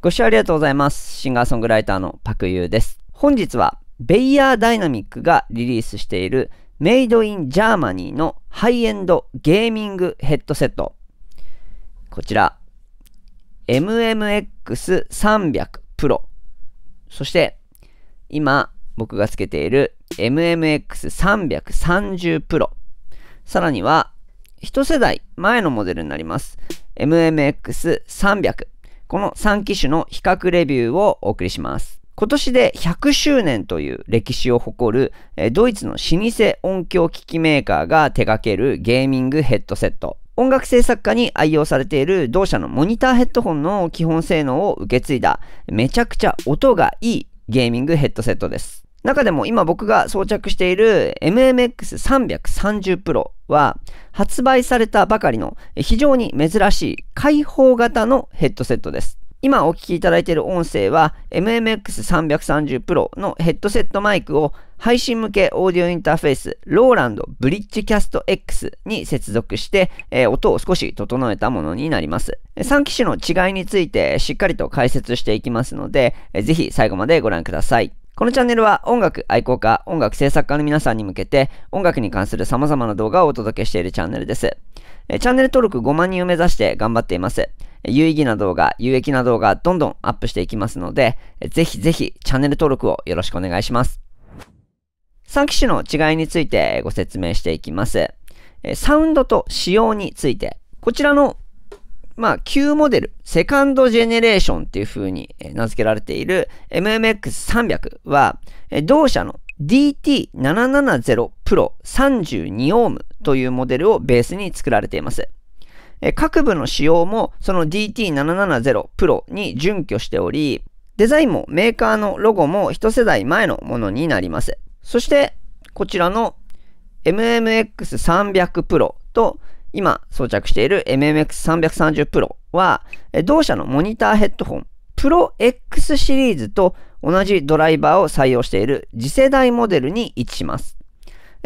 ご視聴ありがとうございます。シンガーソングライターのパクユーです。本日は、ベイヤーダイナミックがリリースしている、メイドインジャーマニーのハイエンドゲーミングヘッドセット。こちら、MMX300 Pro。そして、今、僕がつけている MMX330 Pro。さらには、一世代前のモデルになります。MMX300。この3機種の比較レビューをお送りします。今年で100周年という歴史を誇るドイツの老舗音響機器メーカーが手掛けるゲーミングヘッドセット。音楽制作家に愛用されている同社のモニターヘッドホンの基本性能を受け継いだめちゃくちゃ音がいいゲーミングヘッドセットです。中でも今僕が装着している MMX330 Pro は発売されたばかりの非常に珍しい開放型のヘッドセットです。今お聴きいただいている音声は MMX330 Pro のヘッドセットマイクを配信向けオーディオインターフェースローランドブリッジキャスト X に接続して、音を少し整えたものになります。3機種の違いについてしっかりと解説していきますので、ぜひ最後までご覧ください。このチャンネルは音楽愛好家、音楽制作家の皆さんに向けて音楽に関する様々な動画をお届けしているチャンネルです。えチャンネル登録5万人を目指して頑張っています。有意義な動画、有益な動画、どんどんアップしていきますので、ぜひぜひチャンネル登録をよろしくお願いします。3機種の違いについてご説明していきます。サウンドと仕様について。こちらのまあ、旧モデル、セカンドジェネレーションっていう風に名付けられている MMX300 は、同社の DT770 Pro 32オームというモデルをベースに作られています。各部の仕様もその DT770 Pro に準拠しており、デザインもメーカーのロゴも一世代前のものになります。そして、こちらの MMX300 Pro と、今装着している MMX330 Pro は、同社のモニターヘッドホン Pro X シリーズと同じドライバーを採用している次世代モデルに位置します。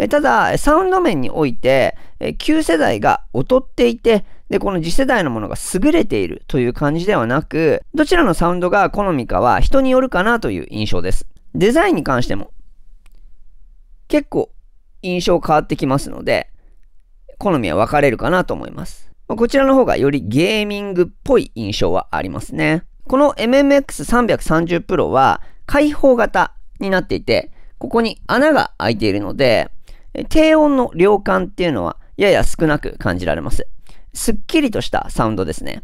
ただ、サウンド面において、旧世代が劣っていて、で、この次世代のものが優れているという感じではなく、どちらのサウンドが好みかは人によるかなという印象です。デザインに関しても、結構印象変わってきますので、好みは分かれるかなと思います。まこちらの方がよりゲーミングっぽい印象はありますね。この MMX330 Pro は開放型になっていて、ここに穴が開いているので、低音の量感っていうのはやや少なく感じられます。すっきりとしたサウンドですね。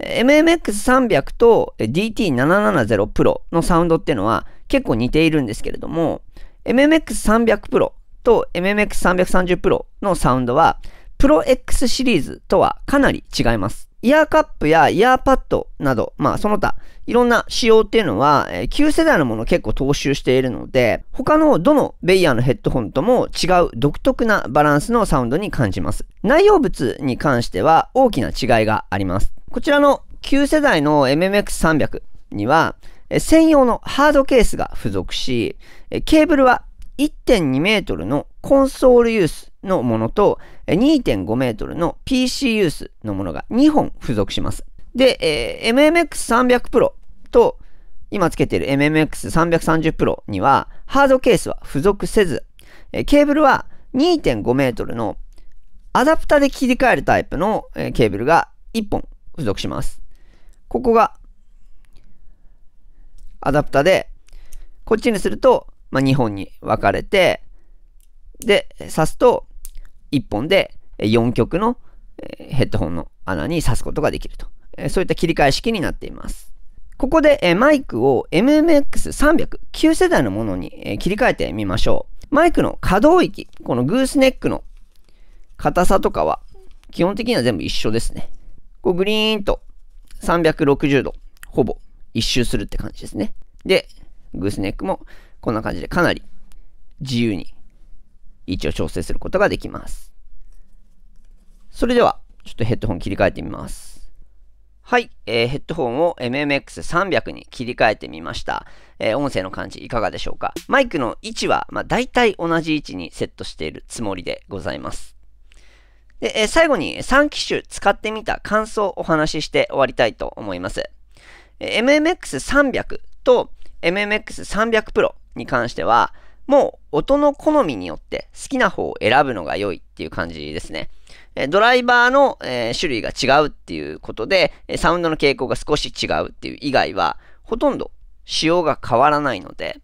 MMX300 と DT770 Pro のサウンドっていうのは結構似ているんですけれども、MMX300 Pro と MMX330 Pro のサウンドは、Pro X シリーズとはかなり違います。イヤーカップやイヤーパッドなど、まあその他、いろんな仕様っていうのは、えー、旧世代のものを結構踏襲しているので、他のどのベイヤーのヘッドホンとも違う独特なバランスのサウンドに感じます。内容物に関しては大きな違いがあります。こちらの旧世代の MMX300 には、専用のハードケースが付属し、ケーブルは1.2メートルのコンソールユースのものと2.5メートルの PC ユースのものが2本付属します。で、えー、MMX300 Pro と今つけている MMX330 Pro にはハードケースは付属せず、えー、ケーブルは2.5メートルのアダプタで切り替えるタイプの、えー、ケーブルが1本付属します。ここがアダプタで、こっちにするとまあ、2本に分かれて、で、挿すと、1本で4極のヘッドホンの穴に挿すことができると。そういった切り替え式になっています。ここでマイクを MMX300、旧世代のものに切り替えてみましょう。マイクの可動域、このグースネックの硬さとかは、基本的には全部一緒ですね。こうグリーンと360度、ほぼ一周するって感じですね。で、グースネックもこんな感じでかなり自由に位置を調整することができます。それでは、ちょっとヘッドホン切り替えてみます。はい、えー、ヘッドホンを MMX300 に切り替えてみました。えー、音声の感じいかがでしょうかマイクの位置は、まあ、大体同じ位置にセットしているつもりでございます。で、えー、最後に3機種使ってみた感想をお話しして終わりたいと思います。えー、MMX300 と MMX300 Pro に関しては、もう音の好みによって好きな方を選ぶのが良いっていう感じですね。ドライバーの、え種類が違うっていうことで、サウンドの傾向が少し違うっていう以外は、ほとんど仕様が変わらないので、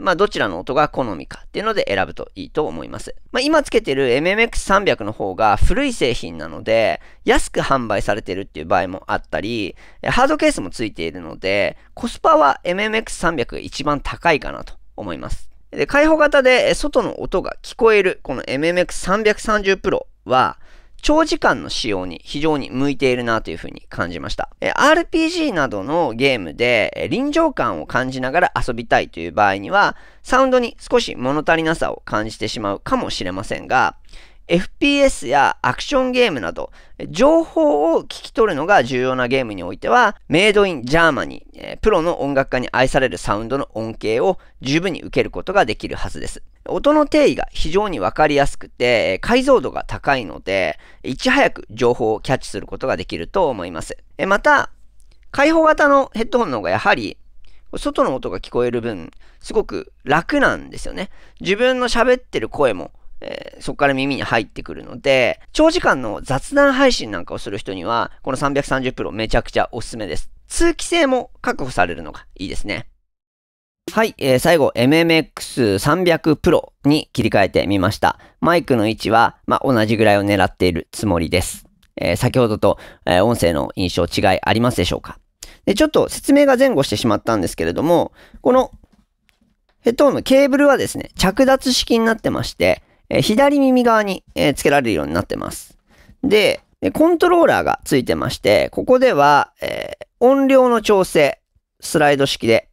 まあ、どちらの音が好みかっていうので選ぶといいと思います。まあ、今つけてる MMX300 の方が古い製品なので、安く販売されてるっていう場合もあったり、ハードケースもついているので、コスパは MMX300 が一番高いかなと思います。で、開放型で外の音が聞こえる、この MMX330 Pro は、長時間の使用に非常に向いているなというふうに感じました。え RPG などのゲームで臨場感を感じながら遊びたいという場合には、サウンドに少し物足りなさを感じてしまうかもしれませんが、FPS やアクションゲームなど、情報を聞き取るのが重要なゲームにおいては、メイドインジャーマニー、プロの音楽家に愛されるサウンドの恩恵を十分に受けることができるはずです。音の定義が非常にわかりやすくて、解像度が高いので、いち早く情報をキャッチすることができると思います。また、開放型のヘッドホンの方がやはり外の音が聞こえる分、すごく楽なんですよね。自分の喋ってる声もえー、そこから耳に入ってくるので、長時間の雑談配信なんかをする人には、この330 p r o めちゃくちゃおすすめです。通気性も確保されるのがいいですね。はい、えー、最後 MMX300 Pro に切り替えてみました。マイクの位置は、まあ、同じぐらいを狙っているつもりです。えー、先ほどと、えー、音声の印象違いありますでしょうかで、ちょっと説明が前後してしまったんですけれども、このヘッドホンのケーブルはですね、着脱式になってまして、え左耳側に、えー、付けられるようになってます。で、コントローラーが付いてまして、ここでは、えー、音量の調整、スライド式で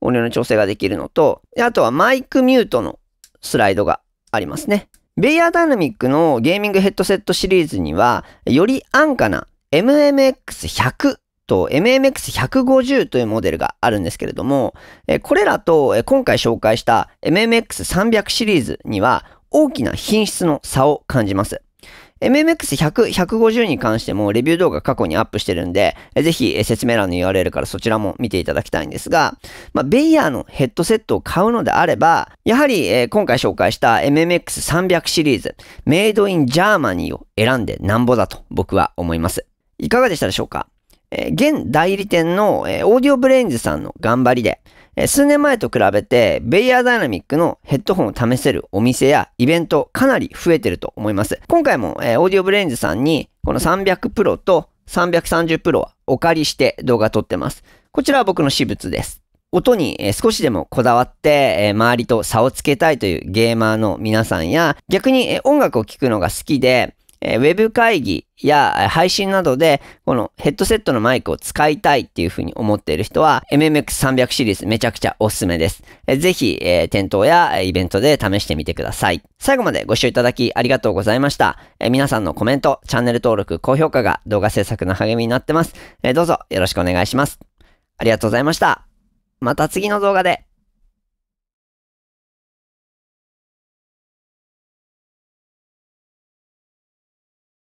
音量の調整ができるのと、あとはマイクミュートのスライドがありますね。ベイアーダイナミックのゲーミングヘッドセットシリーズには、より安価な MMX100 と MMX150 というモデルがあるんですけれども、これらと今回紹介した MMX300 シリーズには大きな品質の差を感じます。MMX100、150に関してもレビュー動画過去にアップしてるんで、ぜひ説明欄の URL からそちらも見ていただきたいんですが、まあ、ベイヤーのヘッドセットを買うのであれば、やはり、今回紹介した MMX300 シリーズ、メイドインジャーマニーを選んでなんぼだと僕は思います。いかがでしたでしょうか現代理店の、オーディオブレインズさんの頑張りで、数年前と比べて、ベイヤーダイナミックのヘッドホンを試せるお店やイベントかなり増えてると思います。今回も、オーディオブレインズさんに、この300プロと330プロはお借りして動画撮ってます。こちらは僕の私物です。音に少しでもこだわって、周りと差をつけたいというゲーマーの皆さんや、逆に音楽を聴くのが好きで、えウェブ会議や配信などで、このヘッドセットのマイクを使いたいっていうふうに思っている人は、MMX300 シリーズめちゃくちゃおすすめです。えぜひ、え店頭やイベントで試してみてください。最後までご視聴いただきありがとうございました。え皆さんのコメント、チャンネル登録、高評価が動画制作の励みになってます。えどうぞよろしくお願いします。ありがとうございました。また次の動画で。